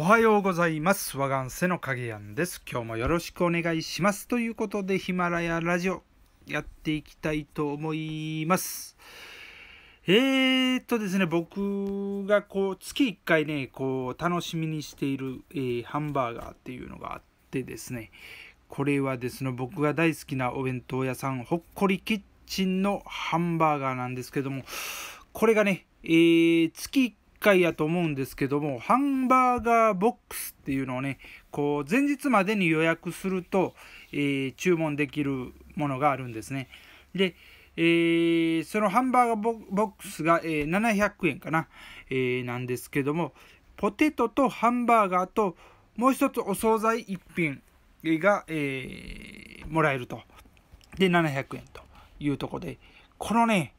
おはようございます。和んせの影やんです。今日もよろしくお願いします。ということで、ヒマラヤラジオやっていきたいと思います。えー、っとですね、僕がこう、月1回ね、こう、楽しみにしている、えー、ハンバーガーっていうのがあってですね、これはですね、僕が大好きなお弁当屋さん、ほっこりキッチンのハンバーガーなんですけども、これがね、えー、月1回やと思うんですけども、ハンバーガーボックスっていうのをね、こう、前日までに予約すると、えー、注文できるものがあるんですね。で、えー、そのハンバーガーボックスが、えー、700円かな、えー、なんですけども、ポテトとハンバーガーと、もう一つお惣菜一品が、えもらえると。で、700円というとこで、このね、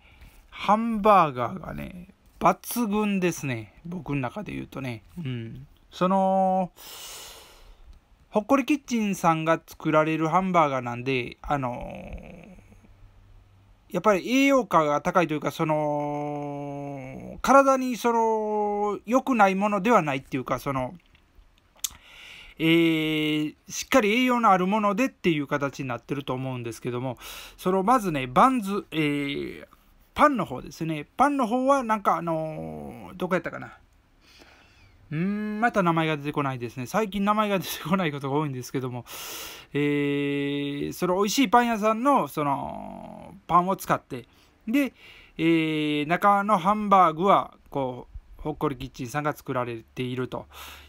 ハンバーガーがね、抜群ですね僕の中で言うとねうんそのほっこりキッチンさんが作られるハンバーガーなんであのー、やっぱり栄養価が高いというかその体にその良くないものではないっていうかそのえー、しっかり栄養のあるものでっていう形になってると思うんですけどもそのまずねバンズ、えー、パンの方ですね。パンの方は、なんか、あのー、どこやったかな。うん、また名前が出てこないですね。最近名前が出てこないことが多いんですけども、えー、その美味しいパン屋さんの、その、パンを使って、で、えー、中のハンバーグは、こう、ほっこりキッチンさんが作られていると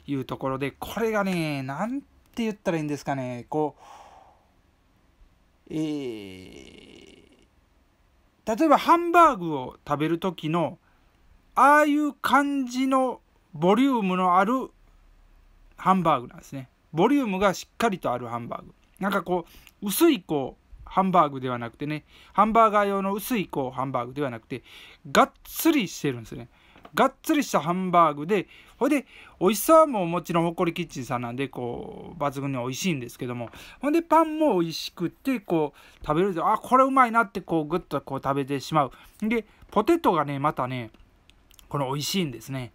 いうところで、これがね、なんて言ったらいいんですかね、こう、えー例えばハンバーグを食べる時のああいう感じのボリュームのあるハンバーグなんですねボリュームがしっかりとあるハンバーグなんかこう薄いこうハンバーグではなくてねハンバーガー用の薄いこうハンバーグではなくてがっつりしてるんですねがっつりしたハンバーグでほいで美味しさはもうもちろんほこりキッチンさんなんでこう抜群に美味しいんですけどもほんでパンも美味しくってこう食べるとあこれうまいなってこうグッとこう食べてしまうでポテトがねまたねこの美味しいんですね。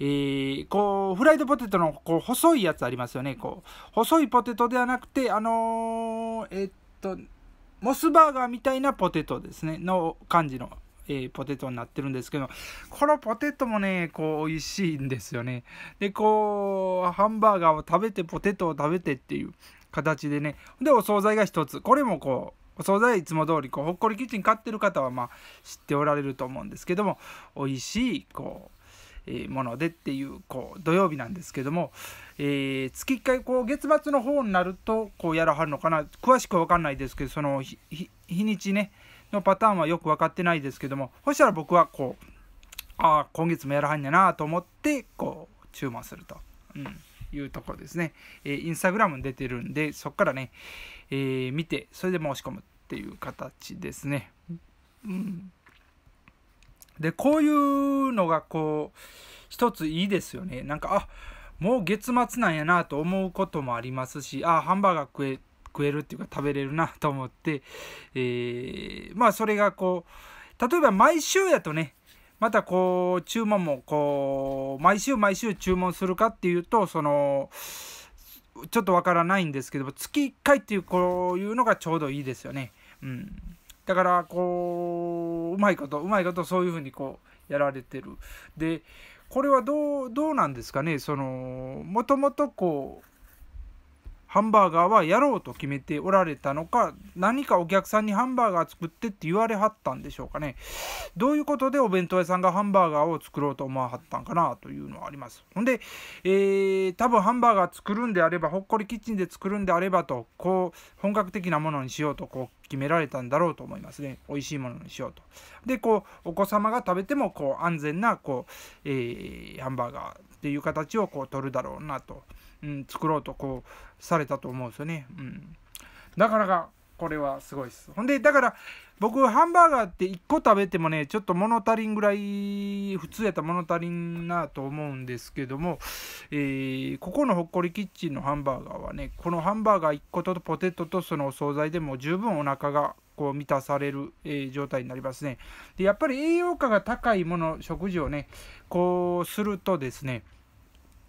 えー、こうフライドポテトのこう細いやつありますよねこう細いポテトではなくてあのー、えっとモスバーガーみたいなポテトですねの感じのえー、ポテトになってるんですけど、このポテトもね、こう、美味しいんですよね。で、こう、ハンバーガーを食べて、ポテトを食べてっていう形でね。で、お惣菜が1つ。これもこう、お惣菜いつも通りこうほっこりキッチン買ってる方はまあ知っておられると思うんですけども美味しいこう、えー、ものでっていうこう土曜日なんですけども、えー、月1回こう月末の方になるとこうやらはるのかな詳しくは分かんないですけどその日にちね、のパターンはよく分かってないですけどもそしたら僕はこうああ今月もやらはんねやなと思ってこう注文すると、うん、いうところですね、えー、インスタグラムに出てるんでそこからね、えー、見てそれで申し込むっていう形ですね、うん、でこういうのがこう一ついいですよねなんかあもう月末なんやなと思うこともありますしあハンバーガー食え食えるっていうか食べれるなと思って、えー、まあそれがこう例えば毎週やとねまたこう注文もこう毎週毎週注文するかっていうとそのちょっとわからないんですけども月1回っていうこういうのがちょうどいいですよね。うん、だからこううまいことうまいことそういうふうにこうやられてる。でこれはどうどうなんですかねそのもともとこうハンバーガーはやろうと決めておられたのか何かお客さんにハンバーガー作ってって言われはったんでしょうかねどういうことでお弁当屋さんがハンバーガーを作ろうと思わはったんかなというのはありますほんで、えー、多分ハンバーガー作るんであればほっこりキッチンで作るんであればとこう本格的なものにしようとこう決められたんだろうと思いますね美味しいものにしようとでこうお子様が食べてもこう安全なこう、えー、ハンバーガーっていう形をこう取るだろうなと。うん、作ろうとこうされたと思うんですよね。うん、なかなかこれはすごいです。ほんでだから僕ハンバーガーって1個食べてもねちょっと物足りんぐらい普通やったら物足りんなと思うんですけども、えー、ここのほっこりキッチンのハンバーガーはねこのハンバーガー1個とポテトとそのお惣菜でも十分お腹がこう満たされる、えー、状態になりますねでやっぱり栄養価が高いもの食事をねこうするとですね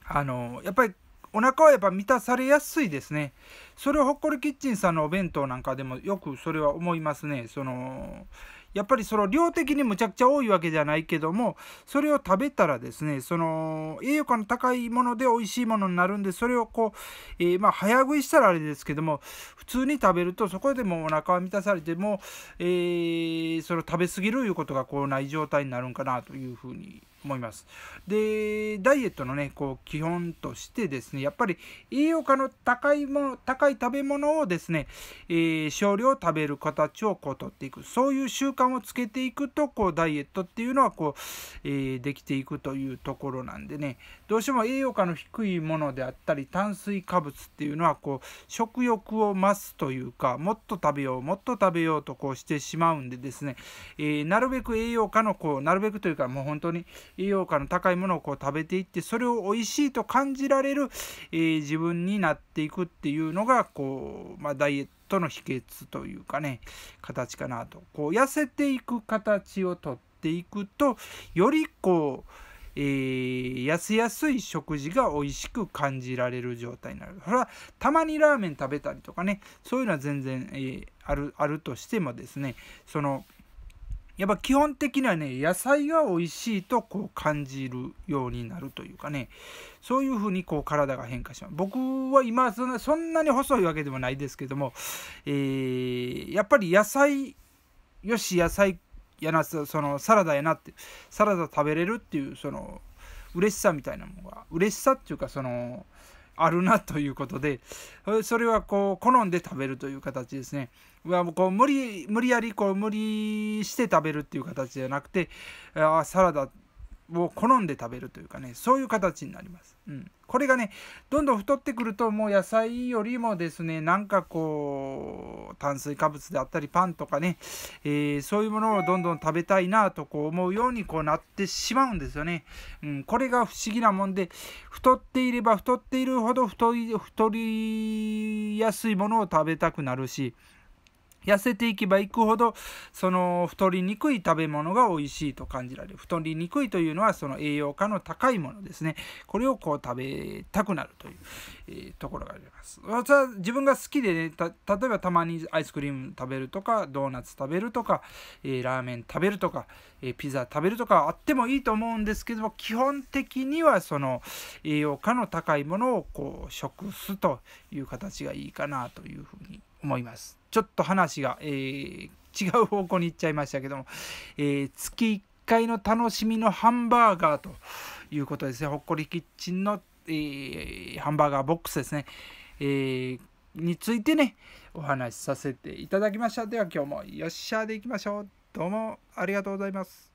あのやっぱりお腹はやっぱ満たされやすいですね。それをほっこりキッチンさんのお弁当なんかでもよくそれは思いますね。そのやっぱりその量的にむちゃくちゃ多いわけじゃないけどもそれを食べたらですねその栄養価の高いもので美味しいものになるんでそれをこう、えー、まあ、早食いしたらあれですけども普通に食べるとそこでもうお腹は満たされても、えー、その食べ過ぎるいうことがこうない状態になるんかなというふうに思います。でダイエットのねこう基本としてですねやっぱり栄養価の高いもの高い食べ物をですね、えー、少量食べる形をこうとっていくそういう習慣をつけていくとこうダイエットっていうのはこう、えー、できていくというところなんでねどうしても栄養価の低いものであったり炭水化物っていうのはこう食欲を増すというかもっと食べようもっと食べようとこうしてしまうんでですね、えー、なるべく栄養価のこうなるべくというかもう本当に栄養価の高いものをこう食べていってそれを美味しいと感じられる、えー、自分になっていくっていうのがこう、まあ、ダイエットとの秘訣というかね形かなとこう痩せていく形をとっていくとよりこうえー、痩せやすい食事が美味しく感じられる状態になる。それはたまにラーメン食べたりとかねそういうのは全然、えー、あるあるとしてもですねそのやっぱ基本的にはね野菜が美味しいとこう感じるようになるというかねそういうふうにこう体が変化します僕は今そんなそんなに細いわけでもないですけども、えー、やっぱり野菜よし野菜やなそのサラダやなってサラダ食べれるっていうその嬉しさみたいなものが嬉しさっていうかそのあるなということでそれはこう好んで食べるという形ですね。はもうこう無理無理やりこう無理して食べるっていう形じゃなくてあサラダを好んで食べるというかねそういう形になります、うん、これがねどんどん太ってくるともう野菜よりもですねなんかこう炭水化物であったりパンとかね、えー、そういうものをどんどん食べたいなとこう思うようにこうなってしまうんですよね、うん、これが不思議なもんで太っていれば太っているほど太りやすいものを食べたくなるし痩せていけばいくほどその太りにくい食べ物が美味しいと感じられる太りにくいというのはその栄養価の高いものですねこれをこう食べたくなるという、えー、ところがあります私は自分が好きでね例えばたまにアイスクリーム食べるとかドーナツ食べるとか、えー、ラーメン食べるとか、えー、ピザ食べるとかあってもいいと思うんですけども基本的にはその栄養価の高いものをこう食すという形がいいかなというふうに思います。ちょっと話が、えー、違う方向に行っちゃいましたけども、えー、月1回の楽しみのハンバーガーということですね。ほっこりキッチンの、えー、ハンバーガーボックスですね。えについてね、お話しさせていただきました。では今日もよっしゃーでいきましょう。どうもありがとうございます。